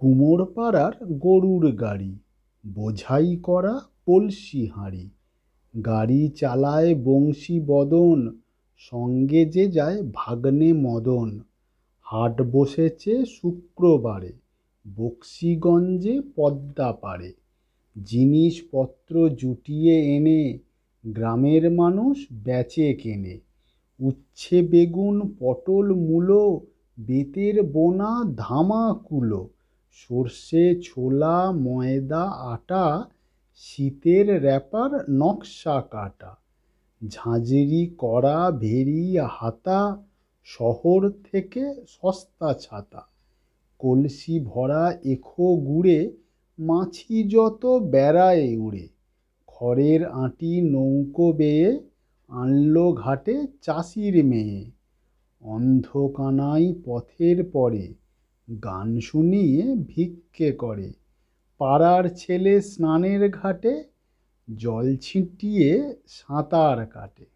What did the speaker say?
কুমোরপাড়ার গরুর গাড়ি বোঝাই করা কলসি হাঁড়ি গাড়ি চালায় বংশী বদন সঙ্গে যে যায় ভাগ্নে মদন হাট বসেছে শুক্রবারে বক্সিগঞ্জে পদ্মা পারে জিনিসপত্র জুটিয়ে এনে গ্রামের মানুষ বেচে কেনে উচ্ছে বেগুন পটল মূলো বেতের বোনা ধামা কুলো সর্ষে ছোলা ময়দা আটা শীতের র্যাপার নকশা কাটা ঝাঁঝরি করা ভেরি হাতা শহর থেকে সস্তা ছাতা কলসি ভরা এখো গুড়ে মাছি যত বেড়ায় উড়ে খড়ের আঁটি নৌকো বেয়ে আনল ঘাটে চাষির মেয়ে অন্ধকানাই পথের পরে গান শুনিয়ে ভিক্ষে করে পাড়ার ছেলে স্নানের ঘাটে জল ছিটিয়ে সাঁতার কাটে